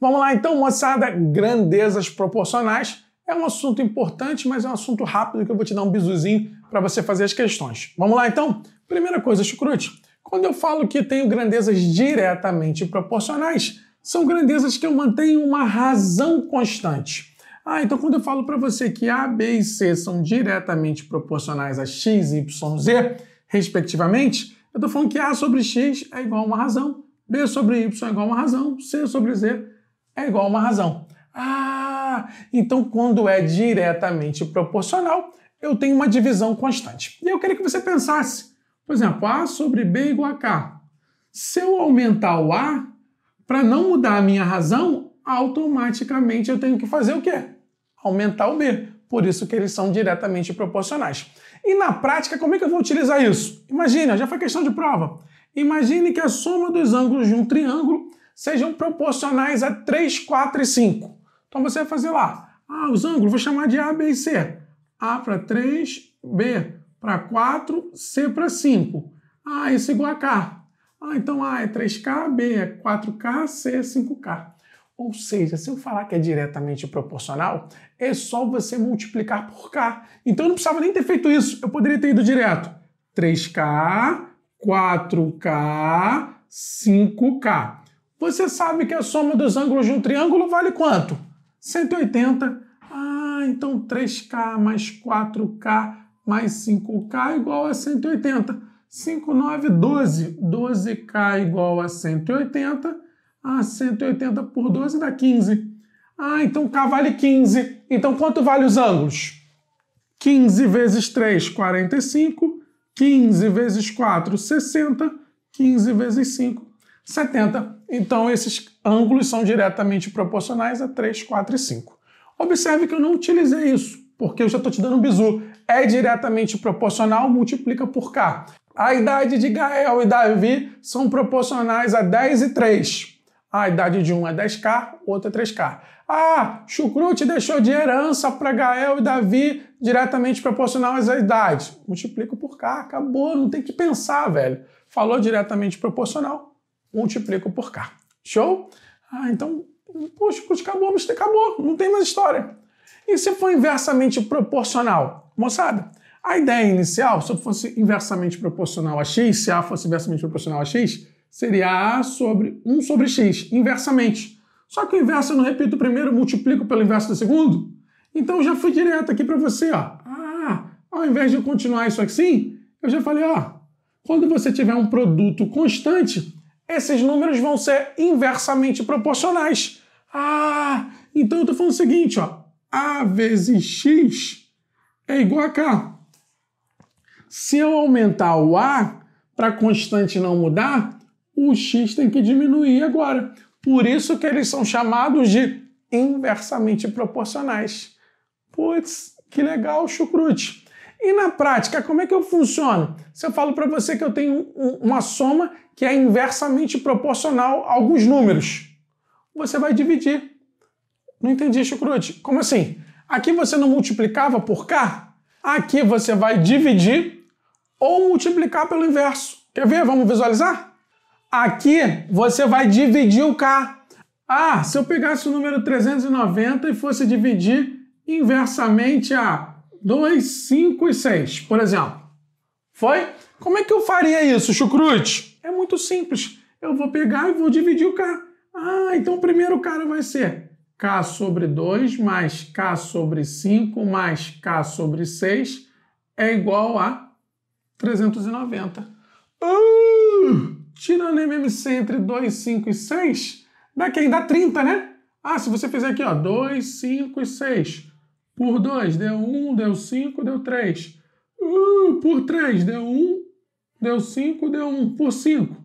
Vamos lá então, moçada, grandezas proporcionais. É um assunto importante, mas é um assunto rápido que eu vou te dar um bizuzinho para você fazer as questões. Vamos lá então? Primeira coisa, chucrute. Quando eu falo que tenho grandezas diretamente proporcionais, são grandezas que eu mantenho uma razão constante. Ah, então quando eu falo para você que A, B e C são diretamente proporcionais a x, y, z, respectivamente, eu estou falando que A sobre x é igual a uma razão, B sobre y é igual a uma razão, C sobre z é igual a uma razão. Ah, então quando é diretamente proporcional, eu tenho uma divisão constante. E eu queria que você pensasse, por exemplo, A sobre B igual a K. Se eu aumentar o A, para não mudar a minha razão, automaticamente eu tenho que fazer o quê? Aumentar o B. Por isso que eles são diretamente proporcionais. E na prática, como é que eu vou utilizar isso? Imagina, já foi questão de prova. Imagine que a soma dos ângulos de um triângulo sejam proporcionais a 3, 4 e 5. Então você vai fazer lá. Ah, os ângulos, vou chamar de A, B e C. A para 3, B para 4, C para 5. Ah, isso é igual a K. Ah, então A é 3K, B é 4K, C é 5K. Ou seja, se eu falar que é diretamente proporcional, é só você multiplicar por K. Então eu não precisava nem ter feito isso, eu poderia ter ido direto. 3K, 4K, 5K. Você sabe que a soma dos ângulos de um triângulo vale quanto? 180. Ah, então 3K mais 4K mais 5K igual a 180. 5, 9, 12. 12K igual a 180. Ah, 180 por 12 dá 15. Ah, então K vale 15. Então quanto vale os ângulos? 15 vezes 3, 45. 15 vezes 4, 60. 15 vezes 5, 70. Então, esses ângulos são diretamente proporcionais a 3, 4 e 5. Observe que eu não utilizei isso, porque eu já estou te dando um bizu. É diretamente proporcional, multiplica por K. A idade de Gael e Davi são proporcionais a 10 e 3. A idade de um é 10K, outro é 3K. Ah, Chucrute deixou de herança para Gael e Davi diretamente proporcional às idades. Multiplica por K, acabou, não tem que pensar, velho. Falou diretamente proporcional, multiplico por K. Show? Ah, então, poxa, acabou, mas acabou, não tem mais história. E se for inversamente proporcional? Moçada, a ideia inicial, se fosse inversamente proporcional a x, se A fosse inversamente proporcional a x, seria A sobre 1 sobre x, inversamente. Só que o inverso eu não repito o primeiro, multiplico pelo inverso do segundo. Então eu já fui direto aqui para você, ó. Ah, ao invés de continuar isso assim, eu já falei, ó, quando você tiver um produto constante, esses números vão ser inversamente proporcionais. Ah, então eu estou falando o seguinte, ó, A vezes X é igual a K. Se eu aumentar o A para a constante não mudar, o X tem que diminuir agora. Por isso que eles são chamados de inversamente proporcionais. Putz, que legal, chucrute. E na prática, como é que eu funciono? Se eu falo para você que eu tenho uma soma que é inversamente proporcional a alguns números, você vai dividir. Não entendi, Chucrute. Como assim? Aqui você não multiplicava por k. Aqui você vai dividir ou multiplicar pelo inverso. Quer ver? Vamos visualizar? Aqui você vai dividir o K. Ah, se eu pegasse o número 390 e fosse dividir inversamente a 2, 5 e 6, por exemplo. Foi? Como é que eu faria isso, chucrute? É muito simples. Eu vou pegar e vou dividir o K. Ah, então o primeiro cara vai ser K sobre 2 mais K sobre 5 mais K sobre 6 é igual a 390. Uh, tirando MMC entre 2, 5 e 6, dá quem? Dá 30, né? Ah, se você fizer aqui, ó, 2, 5 e 6. Por 2 deu 1, um, deu 5, deu 3. Uh, por 3 deu 1, um, deu 5, deu 1. Um. Por 5.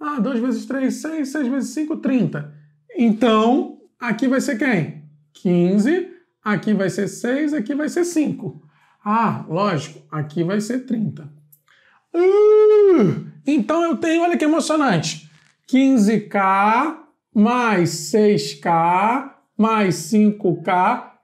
Ah, 2 vezes 3, 6. 6 vezes 5, 30. Então, aqui vai ser quem? 15. Aqui vai ser 6, aqui vai ser 5. Ah, lógico, aqui vai ser 30. Uh, então eu tenho, olha que emocionante, 15K mais 6K mais 5K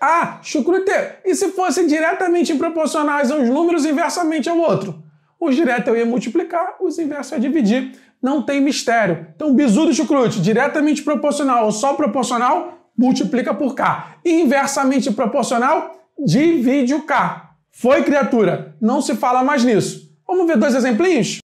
Ah, chucrute. e se fossem diretamente proporcionais aos números inversamente ao outro? Os diretos eu ia multiplicar, os inversos eu ia dividir. Não tem mistério. Então, bizu do chucrute, diretamente proporcional ou só proporcional, multiplica por k. Inversamente proporcional, divide o k. Foi, criatura, não se fala mais nisso. Vamos ver dois exemplinhos?